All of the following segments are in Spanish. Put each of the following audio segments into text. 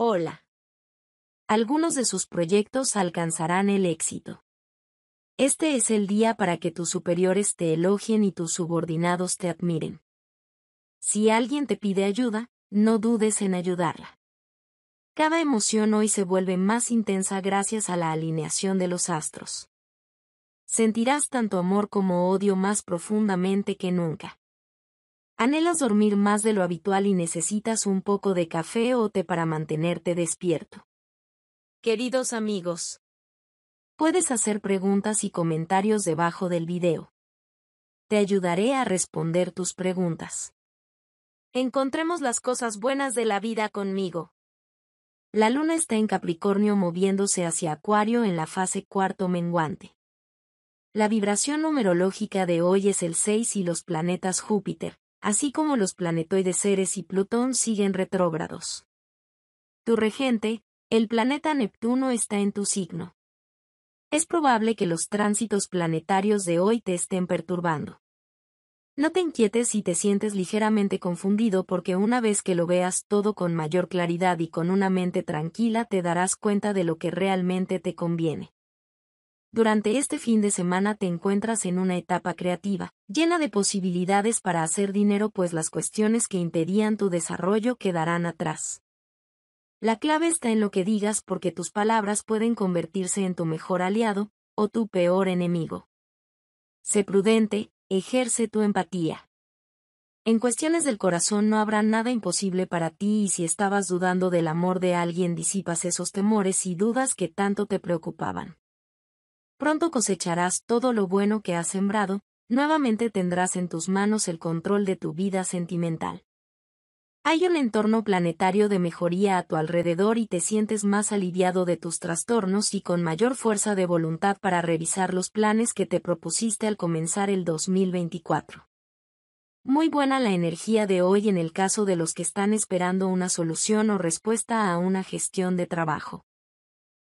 Hola. Algunos de sus proyectos alcanzarán el éxito. Este es el día para que tus superiores te elogien y tus subordinados te admiren. Si alguien te pide ayuda, no dudes en ayudarla. Cada emoción hoy se vuelve más intensa gracias a la alineación de los astros. Sentirás tanto amor como odio más profundamente que nunca. Anhelas dormir más de lo habitual y necesitas un poco de café o té para mantenerte despierto. Queridos amigos, puedes hacer preguntas y comentarios debajo del video. Te ayudaré a responder tus preguntas. Encontremos las cosas buenas de la vida conmigo. La luna está en Capricornio moviéndose hacia Acuario en la fase cuarto menguante. La vibración numerológica de hoy es el 6 y los planetas Júpiter, así como los planetoides Ceres y Plutón siguen retrógrados. Tu regente, el planeta Neptuno está en tu signo. Es probable que los tránsitos planetarios de hoy te estén perturbando. No te inquietes si te sientes ligeramente confundido porque una vez que lo veas todo con mayor claridad y con una mente tranquila te darás cuenta de lo que realmente te conviene. Durante este fin de semana te encuentras en una etapa creativa, llena de posibilidades para hacer dinero pues las cuestiones que impedían tu desarrollo quedarán atrás. La clave está en lo que digas porque tus palabras pueden convertirse en tu mejor aliado o tu peor enemigo. Sé prudente, ejerce tu empatía. En cuestiones del corazón no habrá nada imposible para ti y si estabas dudando del amor de alguien disipas esos temores y dudas que tanto te preocupaban. Pronto cosecharás todo lo bueno que has sembrado, nuevamente tendrás en tus manos el control de tu vida sentimental. Hay un entorno planetario de mejoría a tu alrededor y te sientes más aliviado de tus trastornos y con mayor fuerza de voluntad para revisar los planes que te propusiste al comenzar el 2024. Muy buena la energía de hoy en el caso de los que están esperando una solución o respuesta a una gestión de trabajo.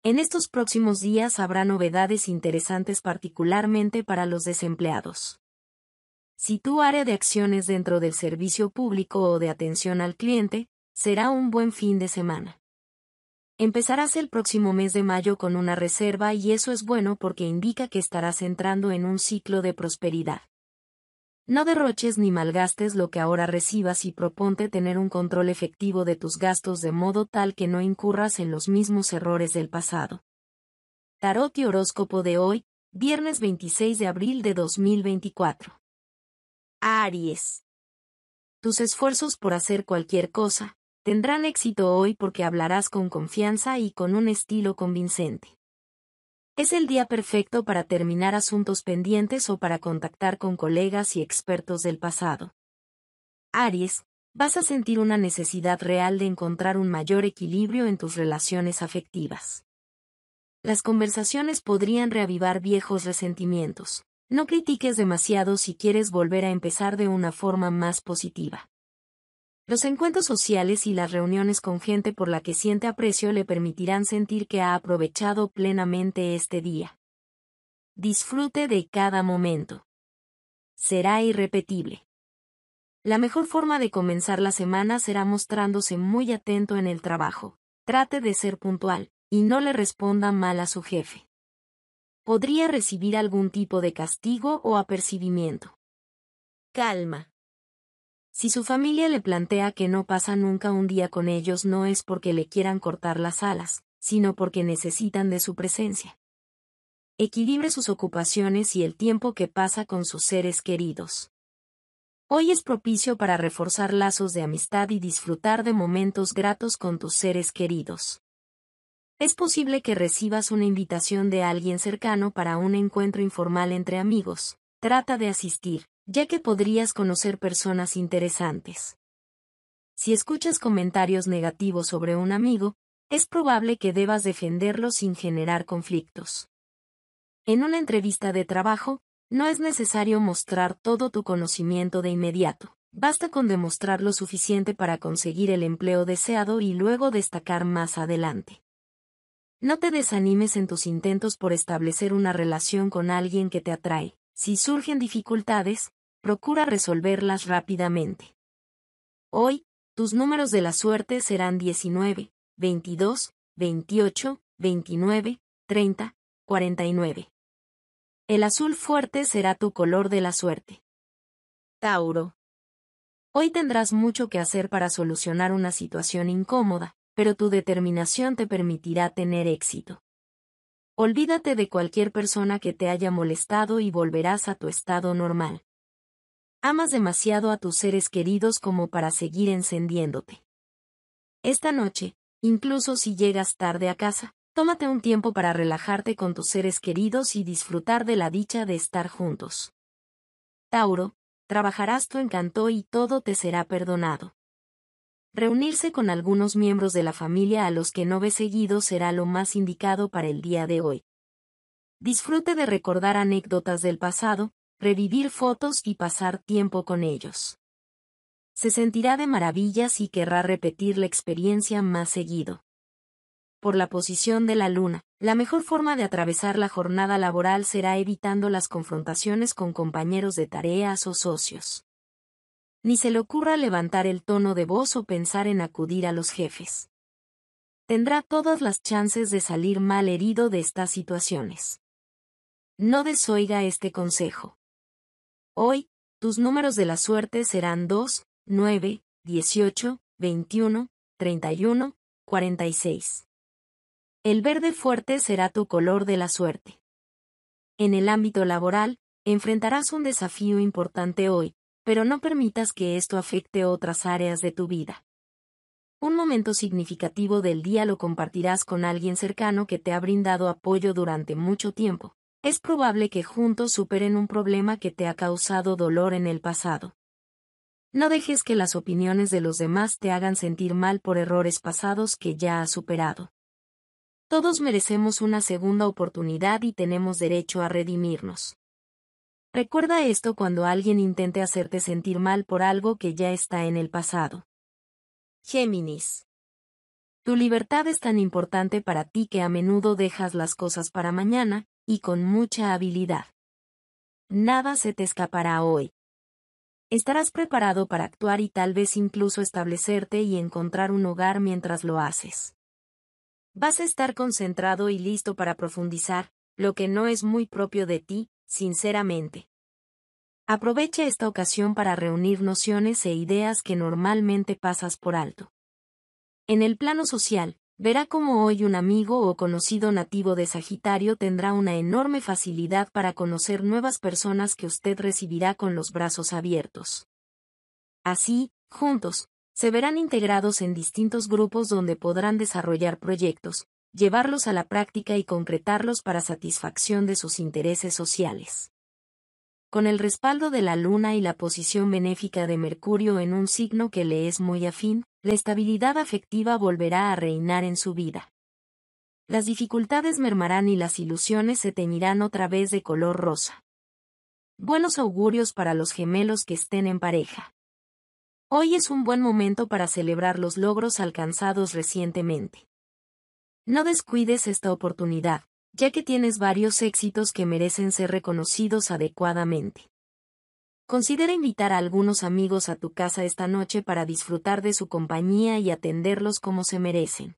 En estos próximos días habrá novedades interesantes particularmente para los desempleados. Si tu área de acciones dentro del servicio público o de atención al cliente, será un buen fin de semana. Empezarás el próximo mes de mayo con una reserva y eso es bueno porque indica que estarás entrando en un ciclo de prosperidad. No derroches ni malgastes lo que ahora recibas y proponte tener un control efectivo de tus gastos de modo tal que no incurras en los mismos errores del pasado. Tarot y horóscopo de hoy, viernes 26 de abril de 2024. Aries. Tus esfuerzos por hacer cualquier cosa, tendrán éxito hoy porque hablarás con confianza y con un estilo convincente. Es el día perfecto para terminar asuntos pendientes o para contactar con colegas y expertos del pasado. Aries, vas a sentir una necesidad real de encontrar un mayor equilibrio en tus relaciones afectivas. Las conversaciones podrían reavivar viejos resentimientos. No critiques demasiado si quieres volver a empezar de una forma más positiva. Los encuentros sociales y las reuniones con gente por la que siente aprecio le permitirán sentir que ha aprovechado plenamente este día. Disfrute de cada momento. Será irrepetible. La mejor forma de comenzar la semana será mostrándose muy atento en el trabajo. Trate de ser puntual, y no le responda mal a su jefe. Podría recibir algún tipo de castigo o apercibimiento. Calma. Si su familia le plantea que no pasa nunca un día con ellos no es porque le quieran cortar las alas, sino porque necesitan de su presencia. Equilibre sus ocupaciones y el tiempo que pasa con sus seres queridos. Hoy es propicio para reforzar lazos de amistad y disfrutar de momentos gratos con tus seres queridos. Es posible que recibas una invitación de alguien cercano para un encuentro informal entre amigos. Trata de asistir, ya que podrías conocer personas interesantes. Si escuchas comentarios negativos sobre un amigo, es probable que debas defenderlo sin generar conflictos. En una entrevista de trabajo, no es necesario mostrar todo tu conocimiento de inmediato. Basta con demostrar lo suficiente para conseguir el empleo deseado y luego destacar más adelante. No te desanimes en tus intentos por establecer una relación con alguien que te atrae. Si surgen dificultades, procura resolverlas rápidamente. Hoy, tus números de la suerte serán 19, 22, 28, 29, 30, 49. El azul fuerte será tu color de la suerte. Tauro. Hoy tendrás mucho que hacer para solucionar una situación incómoda, pero tu determinación te permitirá tener éxito. Olvídate de cualquier persona que te haya molestado y volverás a tu estado normal. Amas demasiado a tus seres queridos como para seguir encendiéndote. Esta noche, incluso si llegas tarde a casa, tómate un tiempo para relajarte con tus seres queridos y disfrutar de la dicha de estar juntos. Tauro, trabajarás tu encanto y todo te será perdonado. Reunirse con algunos miembros de la familia a los que no ves seguido será lo más indicado para el día de hoy. Disfrute de recordar anécdotas del pasado, revivir fotos y pasar tiempo con ellos. Se sentirá de maravillas y querrá repetir la experiencia más seguido. Por la posición de la luna, la mejor forma de atravesar la jornada laboral será evitando las confrontaciones con compañeros de tareas o socios. Ni se le ocurra levantar el tono de voz o pensar en acudir a los jefes. Tendrá todas las chances de salir mal herido de estas situaciones. No desoiga este consejo. Hoy, tus números de la suerte serán 2, 9, 18, 21, 31, 46. El verde fuerte será tu color de la suerte. En el ámbito laboral, enfrentarás un desafío importante hoy, pero no permitas que esto afecte otras áreas de tu vida. Un momento significativo del día lo compartirás con alguien cercano que te ha brindado apoyo durante mucho tiempo. Es probable que juntos superen un problema que te ha causado dolor en el pasado. No dejes que las opiniones de los demás te hagan sentir mal por errores pasados que ya has superado. Todos merecemos una segunda oportunidad y tenemos derecho a redimirnos. Recuerda esto cuando alguien intente hacerte sentir mal por algo que ya está en el pasado. Géminis. Tu libertad es tan importante para ti que a menudo dejas las cosas para mañana, y con mucha habilidad. Nada se te escapará hoy. Estarás preparado para actuar y tal vez incluso establecerte y encontrar un hogar mientras lo haces. Vas a estar concentrado y listo para profundizar, lo que no es muy propio de ti, sinceramente. Aprovecha esta ocasión para reunir nociones e ideas que normalmente pasas por alto. En el plano social, verá cómo hoy un amigo o conocido nativo de Sagitario tendrá una enorme facilidad para conocer nuevas personas que usted recibirá con los brazos abiertos. Así, juntos, se verán integrados en distintos grupos donde podrán desarrollar proyectos, llevarlos a la práctica y concretarlos para satisfacción de sus intereses sociales. Con el respaldo de la Luna y la posición benéfica de Mercurio en un signo que le es muy afín, la estabilidad afectiva volverá a reinar en su vida. Las dificultades mermarán y las ilusiones se teñirán otra vez de color rosa. Buenos augurios para los gemelos que estén en pareja. Hoy es un buen momento para celebrar los logros alcanzados recientemente. No descuides esta oportunidad, ya que tienes varios éxitos que merecen ser reconocidos adecuadamente. Considera invitar a algunos amigos a tu casa esta noche para disfrutar de su compañía y atenderlos como se merecen.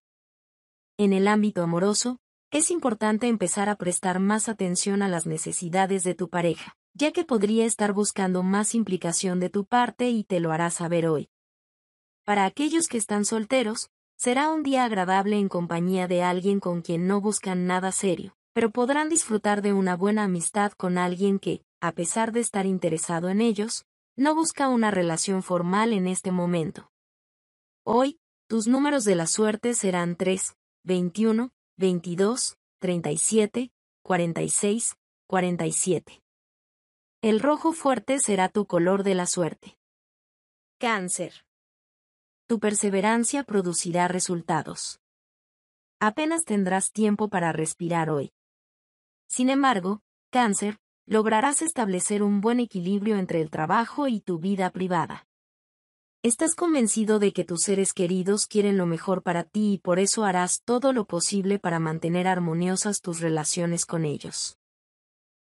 En el ámbito amoroso, es importante empezar a prestar más atención a las necesidades de tu pareja, ya que podría estar buscando más implicación de tu parte y te lo hará saber hoy. Para aquellos que están solteros, será un día agradable en compañía de alguien con quien no buscan nada serio, pero podrán disfrutar de una buena amistad con alguien que, a pesar de estar interesado en ellos, no busca una relación formal en este momento. Hoy, tus números de la suerte serán 3, 21, 22, 37, 46, 47. El rojo fuerte será tu color de la suerte. Cáncer. Tu perseverancia producirá resultados. Apenas tendrás tiempo para respirar hoy. Sin embargo, cáncer, lograrás establecer un buen equilibrio entre el trabajo y tu vida privada. Estás convencido de que tus seres queridos quieren lo mejor para ti y por eso harás todo lo posible para mantener armoniosas tus relaciones con ellos.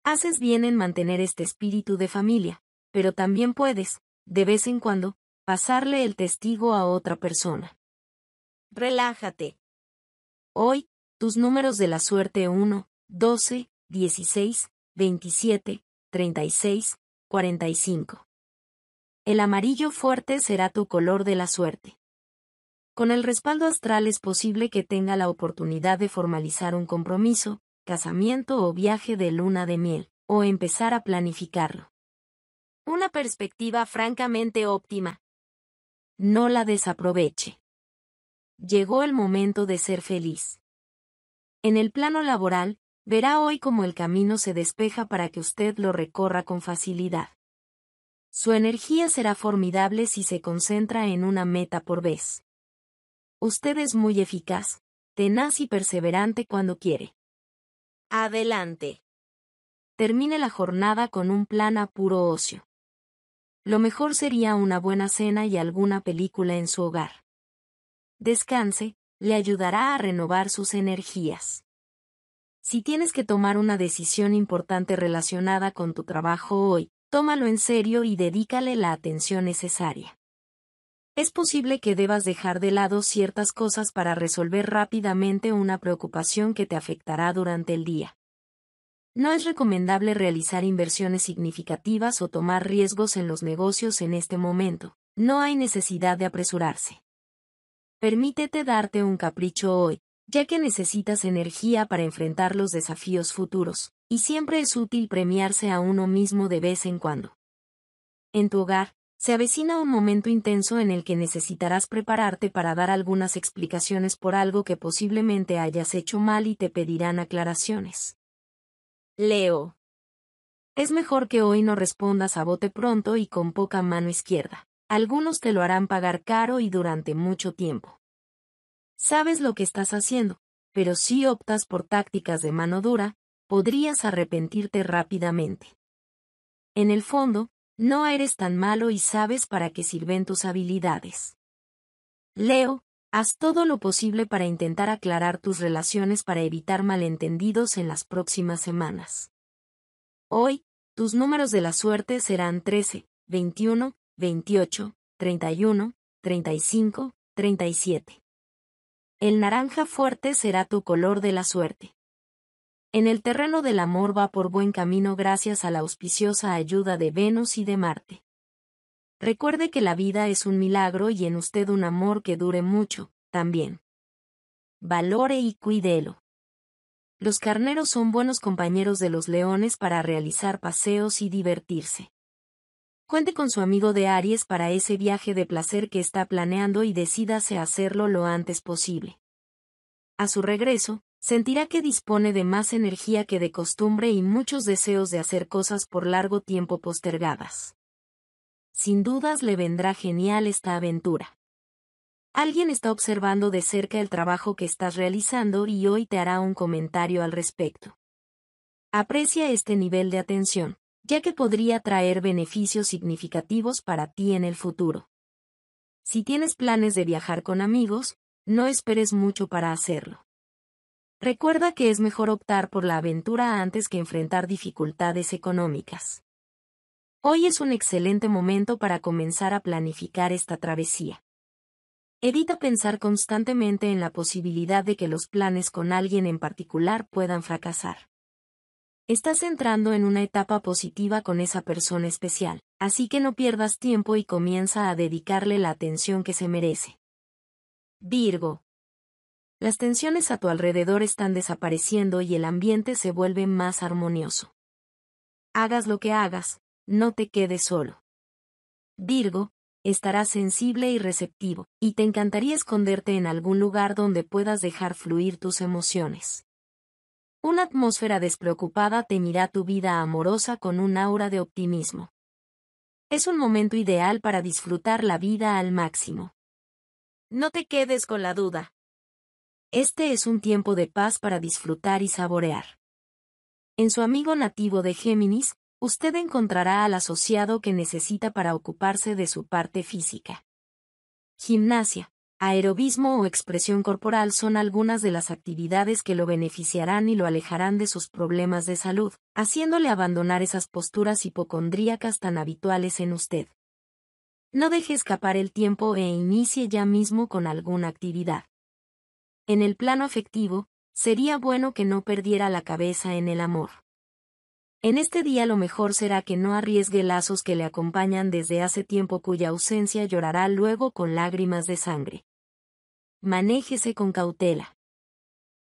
Haces bien en mantener este espíritu de familia, pero también puedes, de vez en cuando, pasarle el testigo a otra persona. Relájate. Hoy, tus números de la suerte 1, 12, 16, 27, 36, 45. El amarillo fuerte será tu color de la suerte. Con el respaldo astral es posible que tenga la oportunidad de formalizar un compromiso, casamiento o viaje de luna de miel, o empezar a planificarlo. Una perspectiva francamente óptima. No la desaproveche. Llegó el momento de ser feliz. En el plano laboral, Verá hoy cómo el camino se despeja para que usted lo recorra con facilidad. Su energía será formidable si se concentra en una meta por vez. Usted es muy eficaz, tenaz y perseverante cuando quiere. Adelante. Termine la jornada con un plan a puro ocio. Lo mejor sería una buena cena y alguna película en su hogar. Descanse, le ayudará a renovar sus energías. Si tienes que tomar una decisión importante relacionada con tu trabajo hoy, tómalo en serio y dedícale la atención necesaria. Es posible que debas dejar de lado ciertas cosas para resolver rápidamente una preocupación que te afectará durante el día. No es recomendable realizar inversiones significativas o tomar riesgos en los negocios en este momento. No hay necesidad de apresurarse. Permítete darte un capricho hoy, ya que necesitas energía para enfrentar los desafíos futuros, y siempre es útil premiarse a uno mismo de vez en cuando. En tu hogar, se avecina un momento intenso en el que necesitarás prepararte para dar algunas explicaciones por algo que posiblemente hayas hecho mal y te pedirán aclaraciones. Leo. Es mejor que hoy no respondas a bote pronto y con poca mano izquierda. Algunos te lo harán pagar caro y durante mucho tiempo. Sabes lo que estás haciendo, pero si optas por tácticas de mano dura, podrías arrepentirte rápidamente. En el fondo, no eres tan malo y sabes para qué sirven tus habilidades. Leo, haz todo lo posible para intentar aclarar tus relaciones para evitar malentendidos en las próximas semanas. Hoy, tus números de la suerte serán 13, 21, 28, 31, 35, 37. El naranja fuerte será tu color de la suerte. En el terreno del amor va por buen camino gracias a la auspiciosa ayuda de Venus y de Marte. Recuerde que la vida es un milagro y en usted un amor que dure mucho, también. Valore y cuídelo. Los carneros son buenos compañeros de los leones para realizar paseos y divertirse. Cuente con su amigo de Aries para ese viaje de placer que está planeando y decídase hacerlo lo antes posible. A su regreso, sentirá que dispone de más energía que de costumbre y muchos deseos de hacer cosas por largo tiempo postergadas. Sin dudas le vendrá genial esta aventura. Alguien está observando de cerca el trabajo que estás realizando y hoy te hará un comentario al respecto. Aprecia este nivel de atención ya que podría traer beneficios significativos para ti en el futuro. Si tienes planes de viajar con amigos, no esperes mucho para hacerlo. Recuerda que es mejor optar por la aventura antes que enfrentar dificultades económicas. Hoy es un excelente momento para comenzar a planificar esta travesía. Evita pensar constantemente en la posibilidad de que los planes con alguien en particular puedan fracasar. Estás entrando en una etapa positiva con esa persona especial, así que no pierdas tiempo y comienza a dedicarle la atención que se merece. Virgo. Las tensiones a tu alrededor están desapareciendo y el ambiente se vuelve más armonioso. Hagas lo que hagas, no te quedes solo. Virgo, estarás sensible y receptivo, y te encantaría esconderte en algún lugar donde puedas dejar fluir tus emociones. Una atmósfera despreocupada te teñirá tu vida amorosa con un aura de optimismo. Es un momento ideal para disfrutar la vida al máximo. No te quedes con la duda. Este es un tiempo de paz para disfrutar y saborear. En su amigo nativo de Géminis, usted encontrará al asociado que necesita para ocuparse de su parte física. Gimnasia. Aerobismo o expresión corporal son algunas de las actividades que lo beneficiarán y lo alejarán de sus problemas de salud, haciéndole abandonar esas posturas hipocondríacas tan habituales en usted. No deje escapar el tiempo e inicie ya mismo con alguna actividad. En el plano afectivo, sería bueno que no perdiera la cabeza en el amor. En este día lo mejor será que no arriesgue lazos que le acompañan desde hace tiempo cuya ausencia llorará luego con lágrimas de sangre. Manéjese con cautela.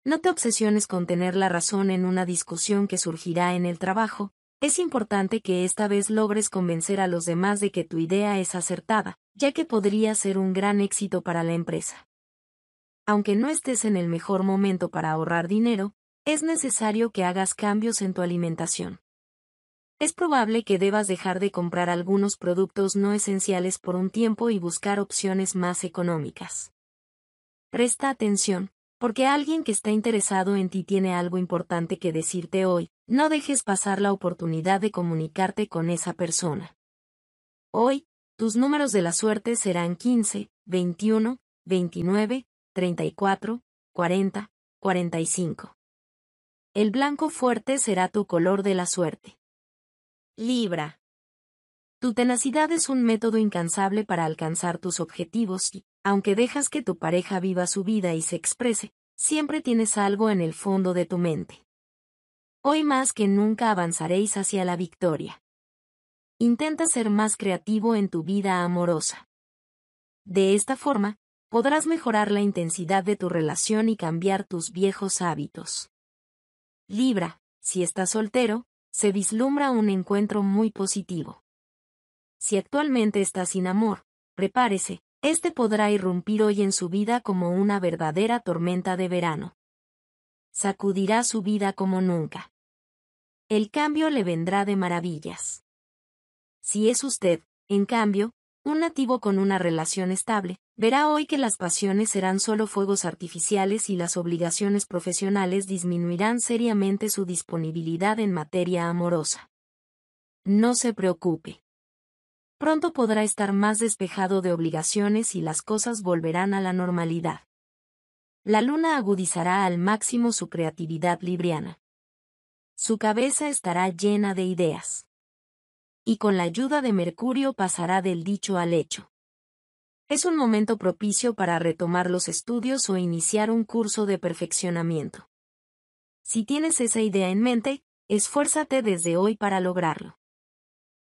No te obsesiones con tener la razón en una discusión que surgirá en el trabajo, es importante que esta vez logres convencer a los demás de que tu idea es acertada, ya que podría ser un gran éxito para la empresa. Aunque no estés en el mejor momento para ahorrar dinero, es necesario que hagas cambios en tu alimentación. Es probable que debas dejar de comprar algunos productos no esenciales por un tiempo y buscar opciones más económicas. Presta atención, porque alguien que está interesado en ti tiene algo importante que decirte hoy, no dejes pasar la oportunidad de comunicarte con esa persona. Hoy, tus números de la suerte serán 15, 21, 29, 34, 40, 45. El blanco fuerte será tu color de la suerte. Libra. Tu tenacidad es un método incansable para alcanzar tus objetivos y, aunque dejas que tu pareja viva su vida y se exprese, siempre tienes algo en el fondo de tu mente. Hoy más que nunca avanzaréis hacia la victoria. Intenta ser más creativo en tu vida amorosa. De esta forma, podrás mejorar la intensidad de tu relación y cambiar tus viejos hábitos. Libra, si estás soltero, se vislumbra un encuentro muy positivo. Si actualmente estás sin amor, prepárese, este podrá irrumpir hoy en su vida como una verdadera tormenta de verano. Sacudirá su vida como nunca. El cambio le vendrá de maravillas. Si es usted, en cambio, un nativo con una relación estable, verá hoy que las pasiones serán solo fuegos artificiales y las obligaciones profesionales disminuirán seriamente su disponibilidad en materia amorosa. No se preocupe pronto podrá estar más despejado de obligaciones y las cosas volverán a la normalidad. La luna agudizará al máximo su creatividad libriana. Su cabeza estará llena de ideas. Y con la ayuda de Mercurio pasará del dicho al hecho. Es un momento propicio para retomar los estudios o iniciar un curso de perfeccionamiento. Si tienes esa idea en mente, esfuérzate desde hoy para lograrlo.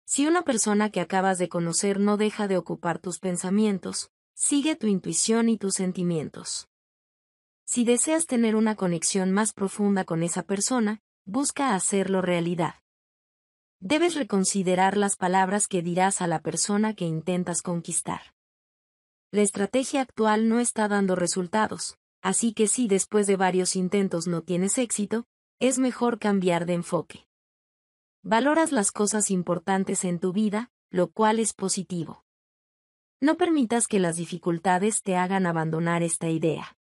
Si una persona que acabas de conocer no deja de ocupar tus pensamientos, sigue tu intuición y tus sentimientos. Si deseas tener una conexión más profunda con esa persona, busca hacerlo realidad. Debes reconsiderar las palabras que dirás a la persona que intentas conquistar. La estrategia actual no está dando resultados, así que si después de varios intentos no tienes éxito, es mejor cambiar de enfoque. Valoras las cosas importantes en tu vida, lo cual es positivo. No permitas que las dificultades te hagan abandonar esta idea.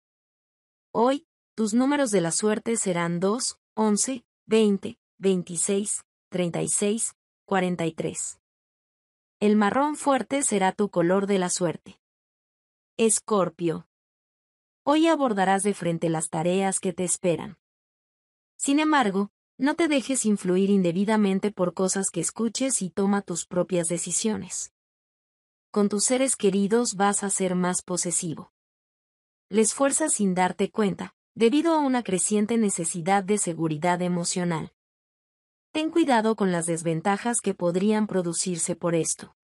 Hoy, tus números de la suerte serán 2, 11, 20, 26, 36, 43. El marrón fuerte será tu color de la suerte. Escorpio. Hoy abordarás de frente las tareas que te esperan. Sin embargo, no te dejes influir indebidamente por cosas que escuches y toma tus propias decisiones. Con tus seres queridos vas a ser más posesivo. Les fuerzas sin darte cuenta, debido a una creciente necesidad de seguridad emocional. Ten cuidado con las desventajas que podrían producirse por esto.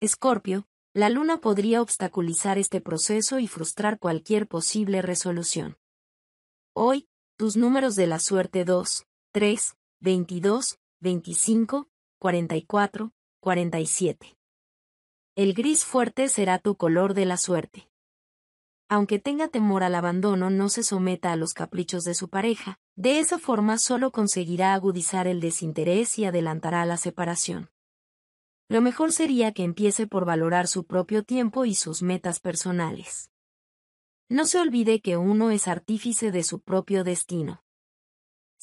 Escorpio, la luna podría obstaculizar este proceso y frustrar cualquier posible resolución. Hoy, tus números de la suerte 2, 3, 22, 25, 44, 47. El gris fuerte será tu color de la suerte. Aunque tenga temor al abandono, no se someta a los caprichos de su pareja, de esa forma solo conseguirá agudizar el desinterés y adelantará la separación. Lo mejor sería que empiece por valorar su propio tiempo y sus metas personales. No se olvide que uno es artífice de su propio destino.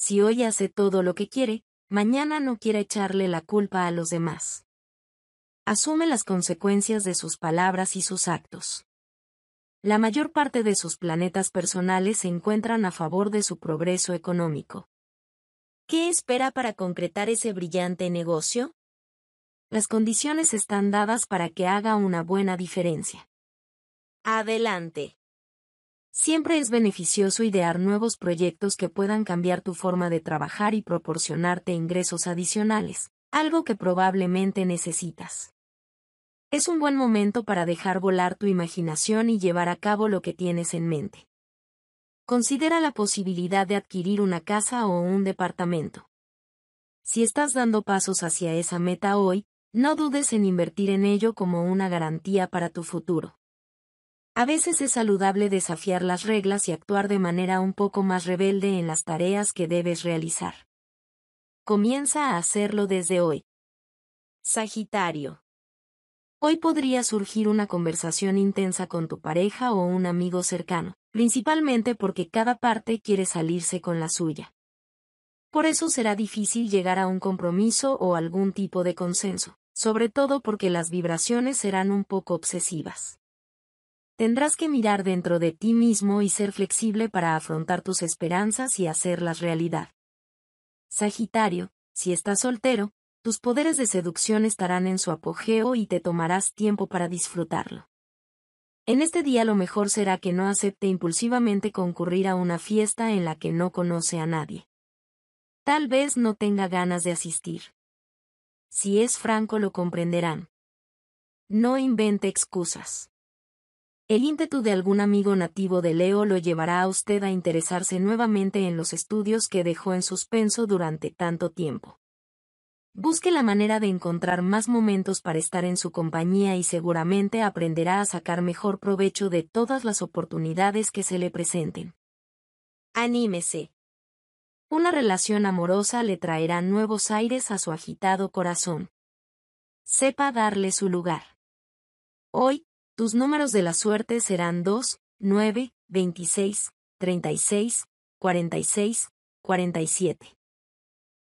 Si hoy hace todo lo que quiere, mañana no quiere echarle la culpa a los demás. Asume las consecuencias de sus palabras y sus actos. La mayor parte de sus planetas personales se encuentran a favor de su progreso económico. ¿Qué espera para concretar ese brillante negocio? Las condiciones están dadas para que haga una buena diferencia. Adelante. Siempre es beneficioso idear nuevos proyectos que puedan cambiar tu forma de trabajar y proporcionarte ingresos adicionales, algo que probablemente necesitas. Es un buen momento para dejar volar tu imaginación y llevar a cabo lo que tienes en mente. Considera la posibilidad de adquirir una casa o un departamento. Si estás dando pasos hacia esa meta hoy, no dudes en invertir en ello como una garantía para tu futuro. A veces es saludable desafiar las reglas y actuar de manera un poco más rebelde en las tareas que debes realizar. Comienza a hacerlo desde hoy. Sagitario. Hoy podría surgir una conversación intensa con tu pareja o un amigo cercano, principalmente porque cada parte quiere salirse con la suya. Por eso será difícil llegar a un compromiso o algún tipo de consenso, sobre todo porque las vibraciones serán un poco obsesivas. Tendrás que mirar dentro de ti mismo y ser flexible para afrontar tus esperanzas y hacerlas realidad. Sagitario, si estás soltero, tus poderes de seducción estarán en su apogeo y te tomarás tiempo para disfrutarlo. En este día lo mejor será que no acepte impulsivamente concurrir a una fiesta en la que no conoce a nadie. Tal vez no tenga ganas de asistir. Si es franco lo comprenderán. No invente excusas. El ímpetu de algún amigo nativo de Leo lo llevará a usted a interesarse nuevamente en los estudios que dejó en suspenso durante tanto tiempo. Busque la manera de encontrar más momentos para estar en su compañía y seguramente aprenderá a sacar mejor provecho de todas las oportunidades que se le presenten. Anímese. Una relación amorosa le traerá nuevos aires a su agitado corazón. Sepa darle su lugar. Hoy, tus números de la suerte serán 2, 9, 26, 36, 46, 47.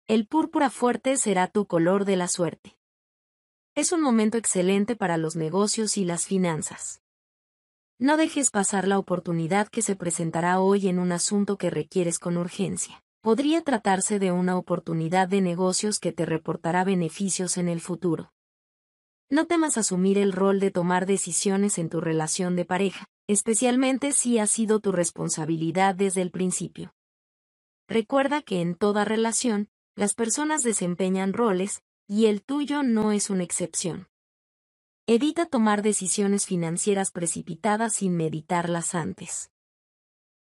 El púrpura fuerte será tu color de la suerte. Es un momento excelente para los negocios y las finanzas. No dejes pasar la oportunidad que se presentará hoy en un asunto que requieres con urgencia. Podría tratarse de una oportunidad de negocios que te reportará beneficios en el futuro. No temas asumir el rol de tomar decisiones en tu relación de pareja, especialmente si ha sido tu responsabilidad desde el principio. Recuerda que en toda relación, las personas desempeñan roles, y el tuyo no es una excepción. Evita tomar decisiones financieras precipitadas sin meditarlas antes.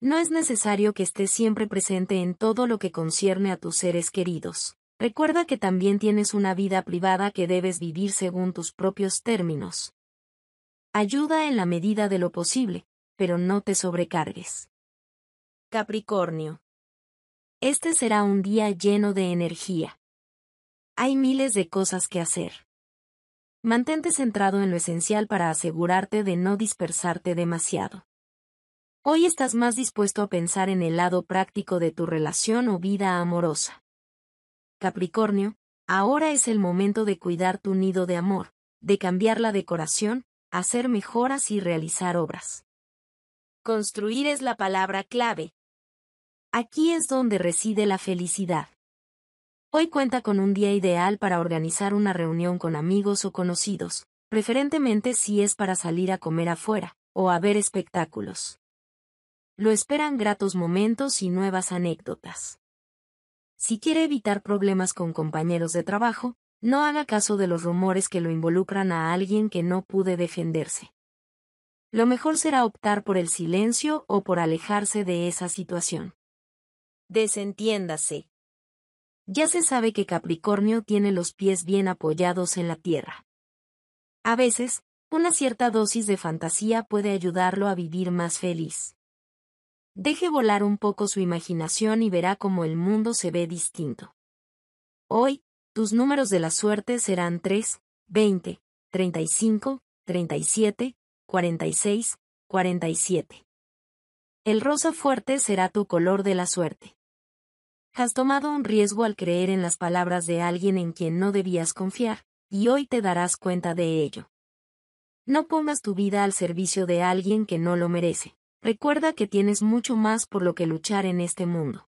No es necesario que estés siempre presente en todo lo que concierne a tus seres queridos. Recuerda que también tienes una vida privada que debes vivir según tus propios términos. Ayuda en la medida de lo posible, pero no te sobrecargues. Capricornio. Este será un día lleno de energía. Hay miles de cosas que hacer. Mantente centrado en lo esencial para asegurarte de no dispersarte demasiado. Hoy estás más dispuesto a pensar en el lado práctico de tu relación o vida amorosa. Capricornio, ahora es el momento de cuidar tu nido de amor, de cambiar la decoración, hacer mejoras y realizar obras. Construir es la palabra clave. Aquí es donde reside la felicidad. Hoy cuenta con un día ideal para organizar una reunión con amigos o conocidos, preferentemente si es para salir a comer afuera, o a ver espectáculos. Lo esperan gratos momentos y nuevas anécdotas. Si quiere evitar problemas con compañeros de trabajo, no haga caso de los rumores que lo involucran a alguien que no pude defenderse. Lo mejor será optar por el silencio o por alejarse de esa situación. Desentiéndase. Ya se sabe que Capricornio tiene los pies bien apoyados en la tierra. A veces, una cierta dosis de fantasía puede ayudarlo a vivir más feliz. Deje volar un poco su imaginación y verá cómo el mundo se ve distinto. Hoy, tus números de la suerte serán 3, 20, 35, 37, 46, 47. El rosa fuerte será tu color de la suerte. Has tomado un riesgo al creer en las palabras de alguien en quien no debías confiar, y hoy te darás cuenta de ello. No pongas tu vida al servicio de alguien que no lo merece. Recuerda que tienes mucho más por lo que luchar en este mundo.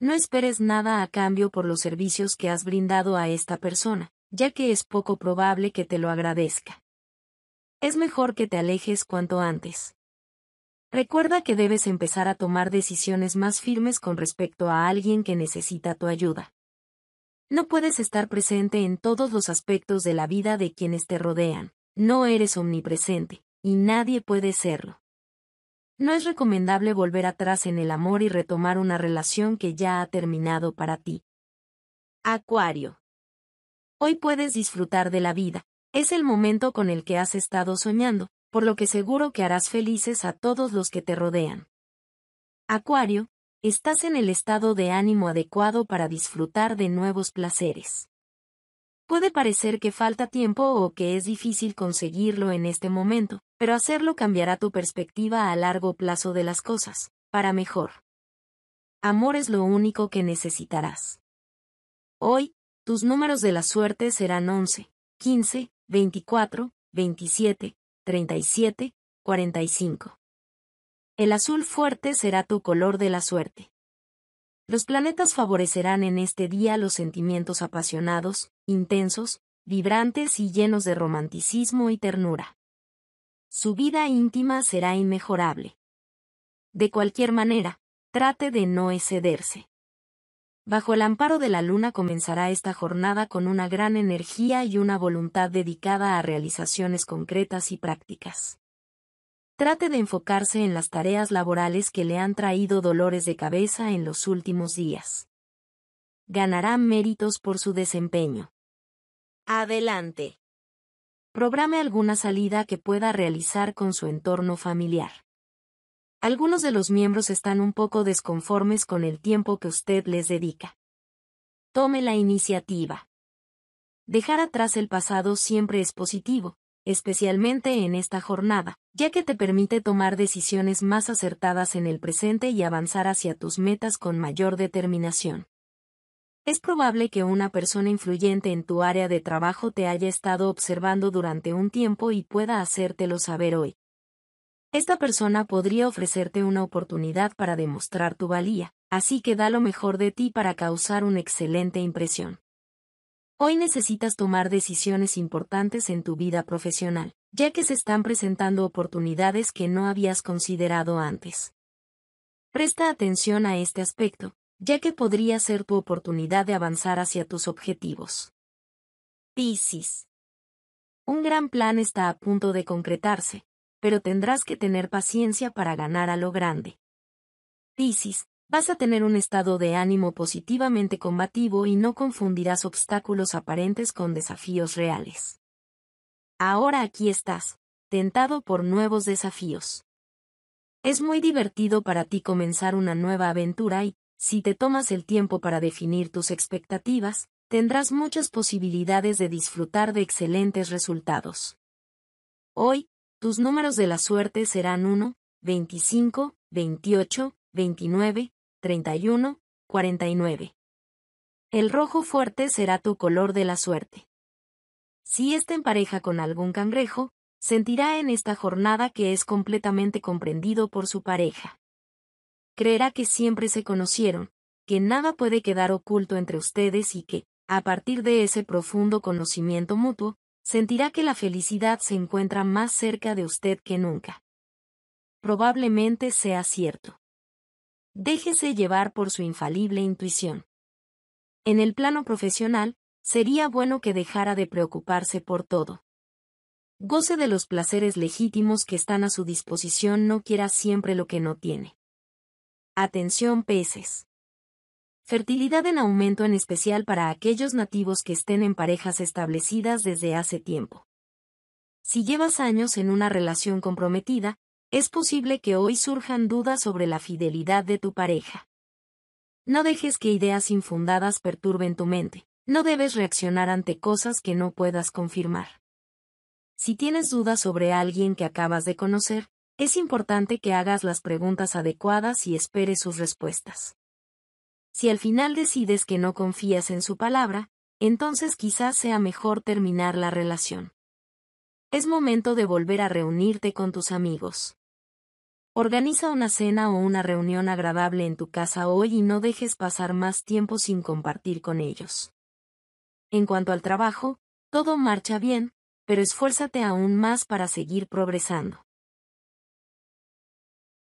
No esperes nada a cambio por los servicios que has brindado a esta persona, ya que es poco probable que te lo agradezca. Es mejor que te alejes cuanto antes. Recuerda que debes empezar a tomar decisiones más firmes con respecto a alguien que necesita tu ayuda. No puedes estar presente en todos los aspectos de la vida de quienes te rodean, no eres omnipresente, y nadie puede serlo. No es recomendable volver atrás en el amor y retomar una relación que ya ha terminado para ti. Acuario. Hoy puedes disfrutar de la vida. Es el momento con el que has estado soñando, por lo que seguro que harás felices a todos los que te rodean. Acuario, estás en el estado de ánimo adecuado para disfrutar de nuevos placeres. Puede parecer que falta tiempo o que es difícil conseguirlo en este momento, pero hacerlo cambiará tu perspectiva a largo plazo de las cosas, para mejor. Amor es lo único que necesitarás. Hoy, tus números de la suerte serán 11, 15, 24, 27, 37, 45. El azul fuerte será tu color de la suerte. Los planetas favorecerán en este día los sentimientos apasionados, intensos, vibrantes y llenos de romanticismo y ternura su vida íntima será inmejorable. De cualquier manera, trate de no excederse. Bajo el amparo de la luna comenzará esta jornada con una gran energía y una voluntad dedicada a realizaciones concretas y prácticas. Trate de enfocarse en las tareas laborales que le han traído dolores de cabeza en los últimos días. Ganará méritos por su desempeño. Adelante. Programe alguna salida que pueda realizar con su entorno familiar. Algunos de los miembros están un poco desconformes con el tiempo que usted les dedica. Tome la iniciativa. Dejar atrás el pasado siempre es positivo, especialmente en esta jornada, ya que te permite tomar decisiones más acertadas en el presente y avanzar hacia tus metas con mayor determinación. Es probable que una persona influyente en tu área de trabajo te haya estado observando durante un tiempo y pueda hacértelo saber hoy. Esta persona podría ofrecerte una oportunidad para demostrar tu valía, así que da lo mejor de ti para causar una excelente impresión. Hoy necesitas tomar decisiones importantes en tu vida profesional, ya que se están presentando oportunidades que no habías considerado antes. Presta atención a este aspecto, ya que podría ser tu oportunidad de avanzar hacia tus objetivos. tisis Un gran plan está a punto de concretarse, pero tendrás que tener paciencia para ganar a lo grande. Tisis. vas a tener un estado de ánimo positivamente combativo y no confundirás obstáculos aparentes con desafíos reales. Ahora aquí estás, tentado por nuevos desafíos. Es muy divertido para ti comenzar una nueva aventura y si te tomas el tiempo para definir tus expectativas, tendrás muchas posibilidades de disfrutar de excelentes resultados. Hoy, tus números de la suerte serán 1, 25, 28, 29, 31, 49. El rojo fuerte será tu color de la suerte. Si está en pareja con algún cangrejo, sentirá en esta jornada que es completamente comprendido por su pareja creerá que siempre se conocieron, que nada puede quedar oculto entre ustedes y que, a partir de ese profundo conocimiento mutuo, sentirá que la felicidad se encuentra más cerca de usted que nunca. Probablemente sea cierto. Déjese llevar por su infalible intuición. En el plano profesional, sería bueno que dejara de preocuparse por todo. Goce de los placeres legítimos que están a su disposición, no quiera siempre lo que no tiene. Atención peces. Fertilidad en aumento en especial para aquellos nativos que estén en parejas establecidas desde hace tiempo. Si llevas años en una relación comprometida, es posible que hoy surjan dudas sobre la fidelidad de tu pareja. No dejes que ideas infundadas perturben tu mente. No debes reaccionar ante cosas que no puedas confirmar. Si tienes dudas sobre alguien que acabas de conocer, es importante que hagas las preguntas adecuadas y esperes sus respuestas. Si al final decides que no confías en su palabra, entonces quizás sea mejor terminar la relación. Es momento de volver a reunirte con tus amigos. Organiza una cena o una reunión agradable en tu casa hoy y no dejes pasar más tiempo sin compartir con ellos. En cuanto al trabajo, todo marcha bien, pero esfuérzate aún más para seguir progresando.